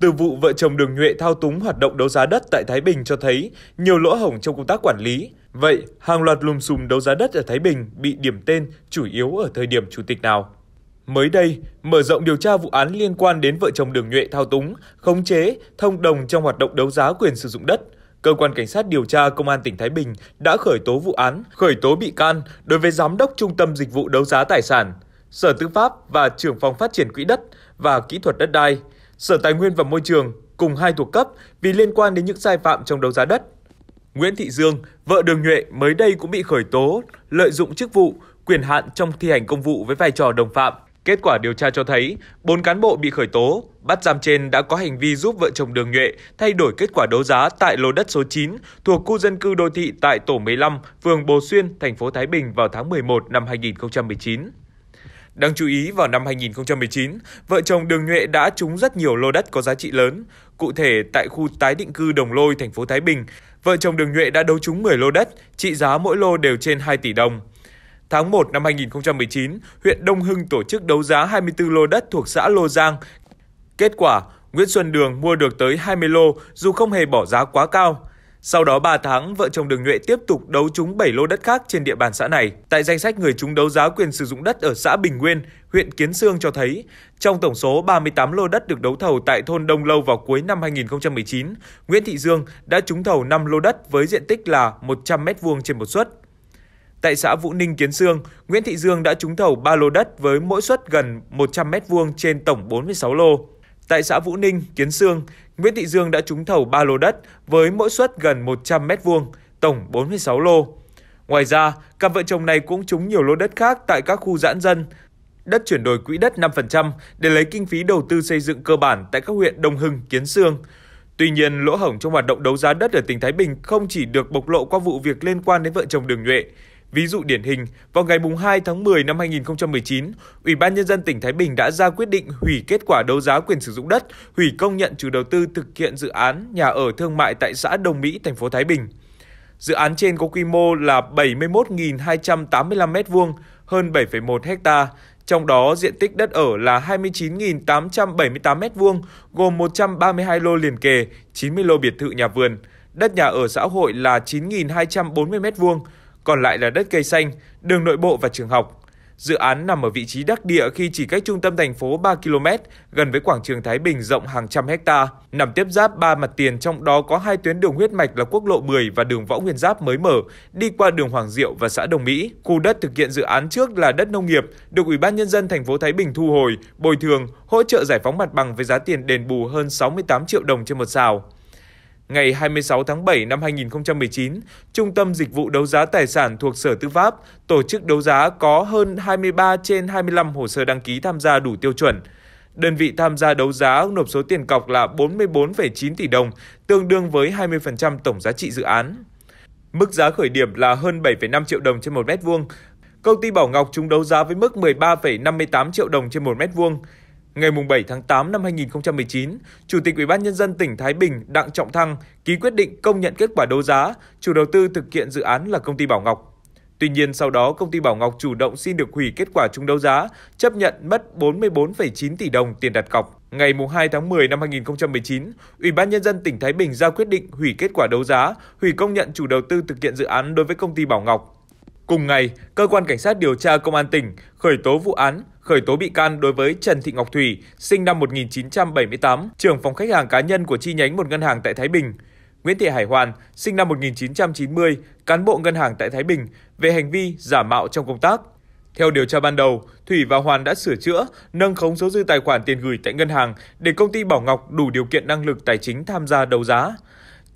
Từ vụ vợ chồng Đường Nhuệ thao túng hoạt động đấu giá đất tại Thái Bình cho thấy nhiều lỗ hổng trong công tác quản lý. Vậy, hàng loạt lùm xùm đấu giá đất ở Thái Bình bị điểm tên chủ yếu ở thời điểm chủ tịch nào? Mới đây, mở rộng điều tra vụ án liên quan đến vợ chồng Đường Nhuệ thao túng, khống chế, thông đồng trong hoạt động đấu giá quyền sử dụng đất, cơ quan cảnh sát điều tra công an tỉnh Thái Bình đã khởi tố vụ án, khởi tố bị can đối với giám đốc trung tâm dịch vụ đấu giá tài sản, Sở Tư pháp và trưởng phòng phát triển quỹ đất và kỹ thuật đất đai, Sở Tài nguyên và Môi trường cùng hai thuộc cấp vì liên quan đến những sai phạm trong đấu giá đất. Nguyễn Thị Dương, vợ Đường Nhuệ mới đây cũng bị khởi tố lợi dụng chức vụ, quyền hạn trong thi hành công vụ với vai trò đồng phạm. Kết quả điều tra cho thấy, bốn cán bộ bị khởi tố, bắt giam trên đã có hành vi giúp vợ chồng Đường Nhuệ thay đổi kết quả đấu giá tại lô đất số 9 thuộc khu dân cư đô thị tại tổ 15, phường Bồ Xuyên, thành phố Thái Bình vào tháng 11 năm 2019. Đáng chú ý, vào năm 2019, vợ chồng Đường Nhuệ đã trúng rất nhiều lô đất có giá trị lớn. Cụ thể, tại khu tái định cư Đồng Lôi, thành phố Thái Bình, vợ chồng Đường Nhuệ đã đấu trúng 10 lô đất, trị giá mỗi lô đều trên 2 tỷ đồng. Tháng 1 năm 2019, huyện Đông Hưng tổ chức đấu giá 24 lô đất thuộc xã Lô Giang. Kết quả, Nguyễn Xuân Đường mua được tới 20 lô dù không hề bỏ giá quá cao. Sau đó 3 tháng, vợ chồng Đường Nhuệ tiếp tục đấu trúng 7 lô đất khác trên địa bàn xã này. Tại danh sách người trúng đấu giá quyền sử dụng đất ở xã Bình Nguyên, huyện Kiến Sương cho thấy, trong tổng số 38 lô đất được đấu thầu tại thôn Đông Lâu vào cuối năm 2019, Nguyễn Thị Dương đã trúng thầu 5 lô đất với diện tích là 100 m2 trên một suất. Tại xã Vũ Ninh Kiến Sương, Nguyễn Thị Dương đã trúng thầu 3 lô đất với mỗi suất gần 100 m2 trên tổng 46 lô. Tại xã Vũ Ninh, Kiến Sương, Nguyễn Thị Dương đã trúng thầu 3 lô đất với mỗi suất gần 100 m2, tổng 46 lô. Ngoài ra, cặp vợ chồng này cũng trúng nhiều lô đất khác tại các khu giãn dân, đất chuyển đổi quỹ đất 5% để lấy kinh phí đầu tư xây dựng cơ bản tại các huyện Đông Hưng, Kiến Sương. Tuy nhiên, lỗ hổng trong hoạt động đấu giá đất ở tỉnh Thái Bình không chỉ được bộc lộ qua vụ việc liên quan đến vợ chồng Đường Nhuệ, Ví dụ điển hình, vào ngày 2 tháng 10 năm 2019, Ủy ban Nhân dân tỉnh Thái Bình đã ra quyết định hủy kết quả đấu giá quyền sử dụng đất, hủy công nhận chủ đầu tư thực hiện dự án nhà ở thương mại tại xã Đồng Mỹ, thành phố Thái Bình. Dự án trên có quy mô là 71.285 m2, hơn 7,1 ha, trong đó diện tích đất ở là 29.878 m2, gồm 132 lô liền kề, 90 lô biệt thự nhà vườn. Đất nhà ở xã hội là 9.240 m2, còn lại là đất cây xanh, đường nội bộ và trường học. Dự án nằm ở vị trí đắc địa khi chỉ cách trung tâm thành phố 3 km, gần với quảng trường Thái Bình rộng hàng trăm hecta, nằm tiếp giáp ba mặt tiền trong đó có hai tuyến đường huyết mạch là quốc lộ 10 và đường Võ Nguyên Giáp mới mở, đi qua đường Hoàng Diệu và xã Đồng Mỹ. Khu đất thực hiện dự án trước là đất nông nghiệp, được Ủy ban nhân dân thành phố Thái Bình thu hồi, bồi thường, hỗ trợ giải phóng mặt bằng với giá tiền đền bù hơn 68 triệu đồng trên một xào. Ngày 26 tháng 7 năm 2019, Trung tâm Dịch vụ Đấu giá Tài sản thuộc Sở Tư pháp tổ chức đấu giá có hơn 23 trên 25 hồ sơ đăng ký tham gia đủ tiêu chuẩn. Đơn vị tham gia đấu giá nộp số tiền cọc là 44,9 tỷ đồng, tương đương với 20% tổng giá trị dự án. Mức giá khởi điểm là hơn 7,5 triệu đồng trên một mét vuông. Công ty Bảo Ngọc chúng đấu giá với mức 13,58 triệu đồng trên một mét vuông. Ngày 7 tháng 8 năm 2019, Chủ tịch Ủy ban nhân dân tỉnh Thái Bình Đặng Trọng Thăng ký quyết định công nhận kết quả đấu giá, chủ đầu tư thực hiện dự án là công ty Bảo Ngọc. Tuy nhiên sau đó công ty Bảo Ngọc chủ động xin được hủy kết quả trúng đấu giá, chấp nhận mất 44,9 tỷ đồng tiền đặt cọc. Ngày 2 tháng 10 năm 2019, Ủy ban Nhân dân tỉnh Thái Bình ra quyết định hủy kết quả đấu giá, hủy công nhận chủ đầu tư thực hiện dự án đối với công ty Bảo Ngọc. Cùng ngày, Cơ quan Cảnh sát điều tra Công an tỉnh khởi tố vụ án, khởi tố bị can đối với Trần Thị Ngọc Thủy, sinh năm 1978, trưởng phòng khách hàng cá nhân của chi nhánh một ngân hàng tại Thái Bình, Nguyễn Thị Hải Hoàn, sinh năm 1990, cán bộ ngân hàng tại Thái Bình, về hành vi giả mạo trong công tác. Theo điều tra ban đầu, Thủy và Hoàn đã sửa chữa, nâng khống số dư tài khoản tiền gửi tại ngân hàng để công ty Bảo Ngọc đủ điều kiện năng lực tài chính tham gia đấu giá.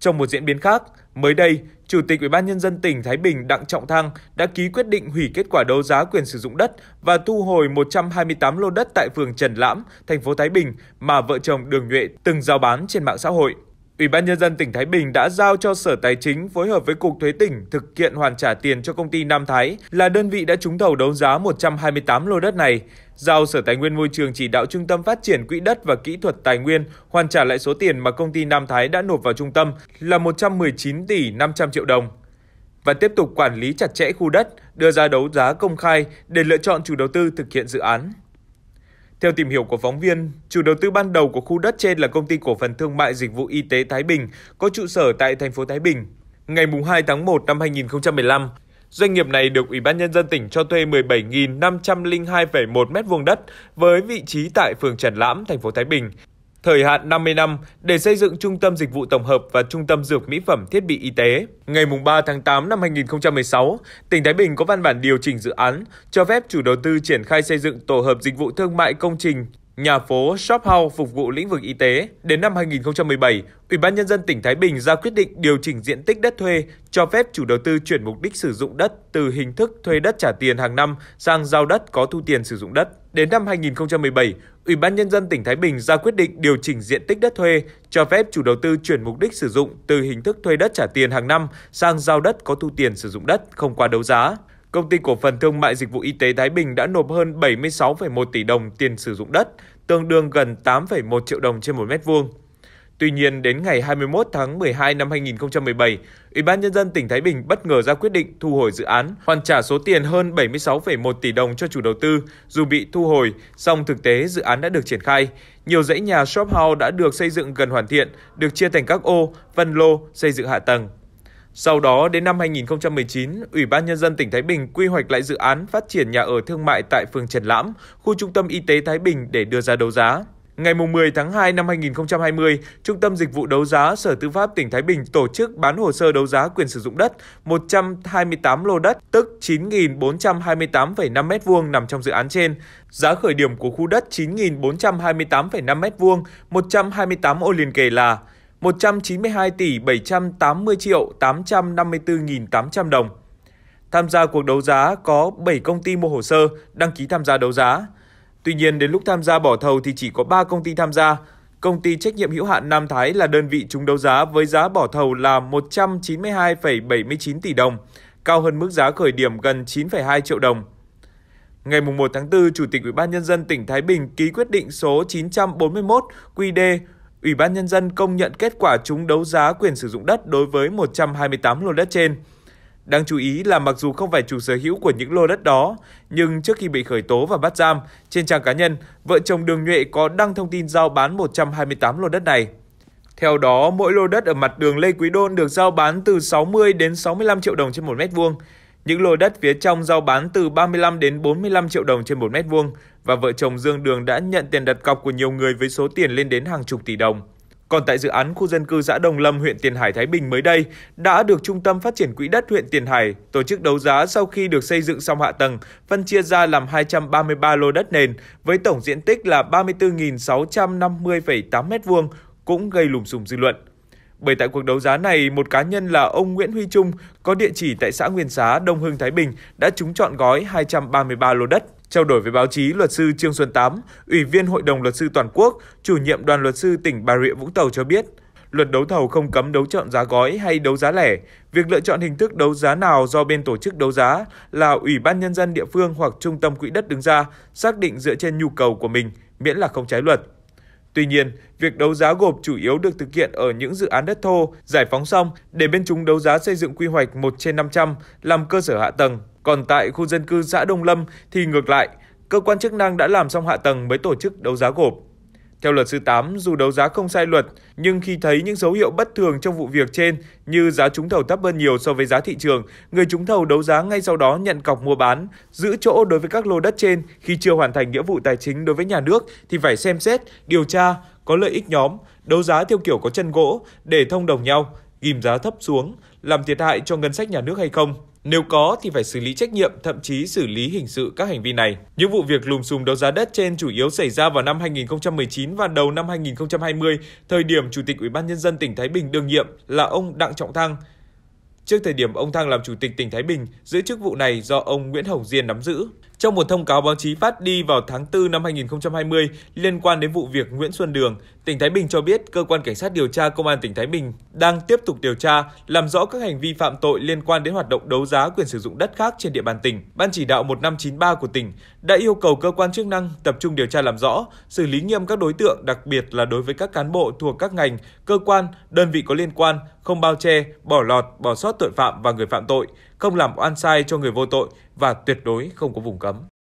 Trong một diễn biến khác, mới đây, Chủ tịch ủy ban nhân dân tỉnh Thái Bình Đặng Trọng Thăng đã ký quyết định hủy kết quả đấu giá quyền sử dụng đất và thu hồi 128 lô đất tại phường Trần Lãm, thành phố Thái Bình mà vợ chồng Đường Nhuệ từng giao bán trên mạng xã hội. Ủy ban Nhân dân tỉnh Thái Bình đã giao cho Sở Tài chính phối hợp với Cục Thuế tỉnh thực hiện hoàn trả tiền cho công ty Nam Thái là đơn vị đã trúng thầu đấu giá 128 lô đất này. Giao Sở Tài nguyên Môi trường chỉ đạo Trung tâm Phát triển Quỹ đất và Kỹ thuật Tài nguyên hoàn trả lại số tiền mà công ty Nam Thái đã nộp vào trung tâm là 119 tỷ 500 triệu đồng và tiếp tục quản lý chặt chẽ khu đất, đưa ra đấu giá công khai để lựa chọn chủ đầu tư thực hiện dự án. Theo tìm hiểu của phóng viên, chủ đầu tư ban đầu của khu đất trên là công ty cổ phần thương mại dịch vụ y tế Thái Bình, có trụ sở tại thành phố Thái Bình. Ngày 2 tháng 1 năm 2015, doanh nghiệp này được Ủy ban Nhân dân tỉnh cho thuê 17.502,1 m2 đất với vị trí tại phường Trần Lãm, thành phố Thái Bình, thời hạn 50 năm để xây dựng trung tâm dịch vụ tổng hợp và trung tâm dược mỹ phẩm thiết bị y tế. Ngày 3 tháng 8 năm 2016, tỉnh Thái Bình có văn bản điều chỉnh dự án cho phép chủ đầu tư triển khai xây dựng tổ hợp dịch vụ thương mại công trình nhà phố shop house phục vụ lĩnh vực y tế. Đến năm 2017, Ủy ban nhân dân tỉnh Thái Bình ra quyết định điều chỉnh diện tích đất thuê cho phép chủ đầu tư chuyển mục đích sử dụng đất từ hình thức thuê đất trả tiền hàng năm sang giao đất có thu tiền sử dụng đất. Đến năm 2017, Ủy ban Nhân dân tỉnh Thái Bình ra quyết định điều chỉnh diện tích đất thuê, cho phép chủ đầu tư chuyển mục đích sử dụng từ hình thức thuê đất trả tiền hàng năm sang giao đất có thu tiền sử dụng đất không qua đấu giá. Công ty cổ phần thương mại dịch vụ y tế Thái Bình đã nộp hơn 76,1 tỷ đồng tiền sử dụng đất, tương đương gần 8,1 triệu đồng trên một mét vuông. Tuy nhiên, đến ngày 21 tháng 12 năm 2017, Ủy ban Nhân dân tỉnh Thái Bình bất ngờ ra quyết định thu hồi dự án, hoàn trả số tiền hơn 76,1 tỷ đồng cho chủ đầu tư, dù bị thu hồi, song thực tế dự án đã được triển khai. Nhiều dãy nhà shop house đã được xây dựng gần hoàn thiện, được chia thành các ô, phân lô, xây dựng hạ tầng, sau đó, đến năm 2019, Ủy ban Nhân dân tỉnh Thái Bình quy hoạch lại dự án phát triển nhà ở thương mại tại phường Trần Lãm, khu trung tâm y tế Thái Bình để đưa ra đấu giá. Ngày 10 tháng 2 năm 2020, Trung tâm Dịch vụ Đấu giá Sở Tư pháp tỉnh Thái Bình tổ chức bán hồ sơ đấu giá quyền sử dụng đất 128 lô đất, tức 9.428,5 m2 nằm trong dự án trên. Giá khởi điểm của khu đất 9.428,5 m2, 128 ô liền kề là 192 tỷ 780 triệu 854.800 đồng. Tham gia cuộc đấu giá có 7 công ty mua hồ sơ đăng ký tham gia đấu giá. Tuy nhiên đến lúc tham gia bỏ thầu thì chỉ có 3 công ty tham gia. Công ty trách nhiệm hữu hạn Nam Thái là đơn vị trúng đấu giá với giá bỏ thầu là 192,79 tỷ đồng, cao hơn mức giá khởi điểm gần 9,2 triệu đồng. Ngày 1 tháng 4, Chủ tịch Ủy ban Nhân dân tỉnh Thái Bình ký quyết định số 941 QD Ủy ban Nhân dân công nhận kết quả trúng đấu giá quyền sử dụng đất đối với 128 lô đất trên. Đáng chú ý là mặc dù không phải chủ sở hữu của những lô đất đó, nhưng trước khi bị khởi tố và bắt giam, trên trang cá nhân, vợ chồng Đường Nhuệ có đăng thông tin giao bán 128 lô đất này. Theo đó, mỗi lô đất ở mặt đường Lê Quý Đôn được giao bán từ 60 đến 65 triệu đồng trên 1 mét vuông. Những lô đất phía trong giao bán từ 35 đến 45 triệu đồng trên 1 mét vuông và vợ chồng Dương Đường đã nhận tiền đặt cọc của nhiều người với số tiền lên đến hàng chục tỷ đồng. Còn tại dự án khu dân cư xã Đồng Lâm, huyện Tiền Hải, Thái Bình mới đây, đã được Trung tâm Phát triển Quỹ đất huyện Tiền Hải tổ chức đấu giá sau khi được xây dựng xong hạ tầng, phân chia ra làm 233 lô đất nền với tổng diện tích là 34.650,8 m2 cũng gây lùm xùm dư luận. Bởi tại cuộc đấu giá này, một cá nhân là ông Nguyễn Huy Trung có địa chỉ tại xã Nguyên Xá, Đông Hưng, Thái Bình đã trúng chọn gói 233 lô đất. Trao đổi với báo chí, luật sư Trương Xuân Tám, Ủy viên Hội đồng Luật sư Toàn quốc, chủ nhiệm đoàn luật sư tỉnh Bà Rịa Vũng Tàu cho biết, luật đấu thầu không cấm đấu chọn giá gói hay đấu giá lẻ. Việc lựa chọn hình thức đấu giá nào do bên tổ chức đấu giá là Ủy ban Nhân dân địa phương hoặc Trung tâm Quỹ đất đứng ra, xác định dựa trên nhu cầu của mình, miễn là không trái luật. Tuy nhiên, việc đấu giá gộp chủ yếu được thực hiện ở những dự án đất thô, giải phóng xong để bên chúng đấu giá xây dựng quy hoạch 1 trên 500 làm cơ sở hạ tầng, còn tại khu dân cư xã Đông Lâm thì ngược lại, cơ quan chức năng đã làm xong hạ tầng mới tổ chức đấu giá gộp. Theo luật sư Tám, dù đấu giá không sai luật, nhưng khi thấy những dấu hiệu bất thường trong vụ việc trên như giá trúng thầu thấp hơn nhiều so với giá thị trường, người trúng thầu đấu giá ngay sau đó nhận cọc mua bán, giữ chỗ đối với các lô đất trên khi chưa hoàn thành nghĩa vụ tài chính đối với nhà nước thì phải xem xét, điều tra, có lợi ích nhóm, đấu giá theo kiểu có chân gỗ để thông đồng nhau, ghim giá thấp xuống, làm thiệt hại cho ngân sách nhà nước hay không. Nếu có thì phải xử lý trách nhiệm, thậm chí xử lý hình sự các hành vi này. Những vụ việc lùm xùm đấu giá đất trên chủ yếu xảy ra vào năm 2019 và đầu năm 2020, thời điểm Chủ tịch Ủy ban Nhân dân tỉnh Thái Bình đương nhiệm là ông Đặng Trọng Thăng. Trước thời điểm ông Thăng làm Chủ tịch tỉnh Thái Bình, giữ chức vụ này do ông Nguyễn Hồng Diên nắm giữ. Trong một thông cáo báo chí phát đi vào tháng 4 năm 2020 liên quan đến vụ việc Nguyễn Xuân Đường, tỉnh Thái Bình cho biết cơ quan cảnh sát điều tra công an tỉnh Thái Bình đang tiếp tục điều tra, làm rõ các hành vi phạm tội liên quan đến hoạt động đấu giá quyền sử dụng đất khác trên địa bàn tỉnh. Ban chỉ đạo 1593 của tỉnh đã yêu cầu cơ quan chức năng tập trung điều tra làm rõ, xử lý nghiêm các đối tượng, đặc biệt là đối với các cán bộ thuộc các ngành, cơ quan, đơn vị có liên quan không bao che, bỏ lọt, bỏ sót tội phạm và người phạm tội, không làm oan sai cho người vô tội và tuyệt đối không có vùng cấm.